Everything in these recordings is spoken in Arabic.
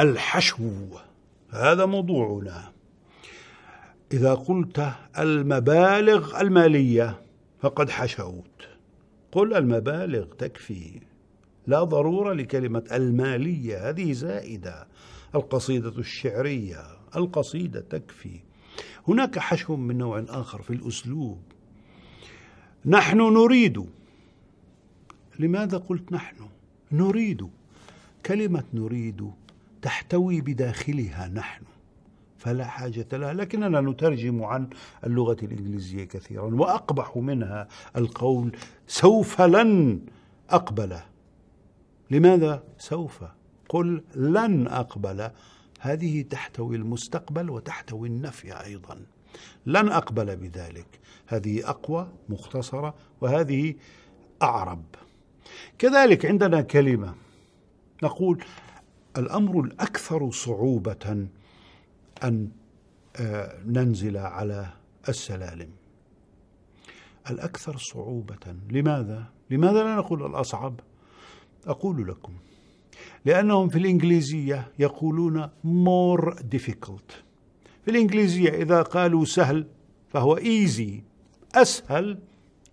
الحشو هذا موضوعنا إذا قلت المبالغ المالية فقد حشوت قل المبالغ تكفي لا ضرورة لكلمة المالية هذه زائدة القصيدة الشعرية القصيدة تكفي هناك حشو من نوع آخر في الأسلوب نحن نريد لماذا قلت نحن نريد كلمة نريد تحتوي بداخلها نحن فلا حاجة لها لكننا نترجم عن اللغة الإنجليزية كثيرا وأقبح منها القول سوف لن أقبل لماذا سوف قل لن أقبل هذه تحتوي المستقبل وتحتوي النفي أيضا لن أقبل بذلك هذه أقوى مختصرة وهذه أعرب كذلك عندنا كلمة نقول الامر الاكثر صعوبه ان آه، ننزل على السلالم الاكثر صعوبه لماذا لماذا لا نقول الاصعب اقول لكم لانهم في الانجليزيه يقولون more difficult في الانجليزيه اذا قالوا سهل فهو easy اسهل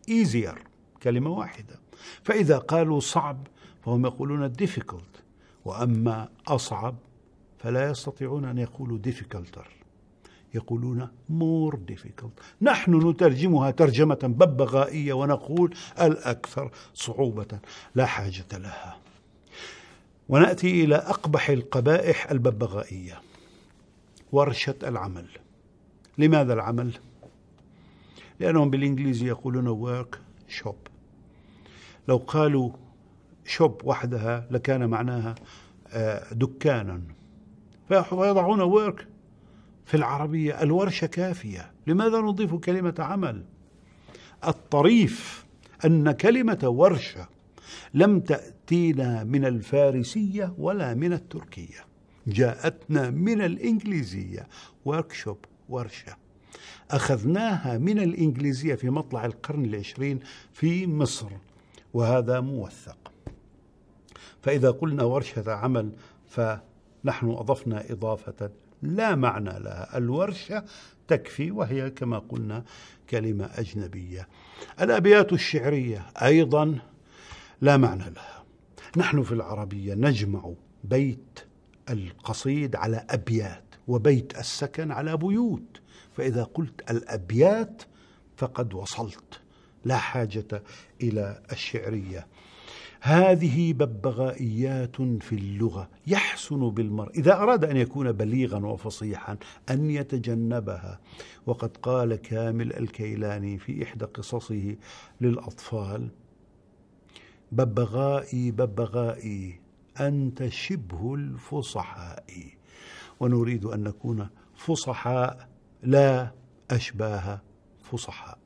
easier كلمه واحده فاذا قالوا صعب فهم يقولون difficult وأما أصعب فلا يستطيعون أن يقولوا difficulter يقولون more difficult نحن نترجمها ترجمة ببغائية ونقول الأكثر صعوبة لا حاجة لها ونأتي إلى أقبح القبائح الببغائية ورشة العمل لماذا العمل؟ لأنهم بالإنجليزي يقولون work shop لو قالوا شوب وحدها لكان معناها آه، دكانا فيضعون ورك في العربية الورشة كافية لماذا نضيف كلمة عمل الطريف أن كلمة ورشة لم تأتينا من الفارسية ولا من التركية جاءتنا من الإنجليزية وركشوب ورشة أخذناها من الإنجليزية في مطلع القرن العشرين في مصر وهذا موثق فإذا قلنا ورشة عمل فنحن أضفنا إضافة لا معنى لها الورشة تكفي وهي كما قلنا كلمة أجنبية الأبيات الشعرية أيضا لا معنى لها نحن في العربية نجمع بيت القصيد على أبيات وبيت السكن على بيوت فإذا قلت الأبيات فقد وصلت لا حاجة إلى الشعرية هذه ببغائيات في اللغة يحسن بالمرء إذا أراد أن يكون بليغا وفصيحا أن يتجنبها وقد قال كامل الكيلاني في إحدى قصصه للأطفال ببغائي ببغائي أنت شبه الفصحاء ونريد أن نكون فصحاء لا أشباه فصحاء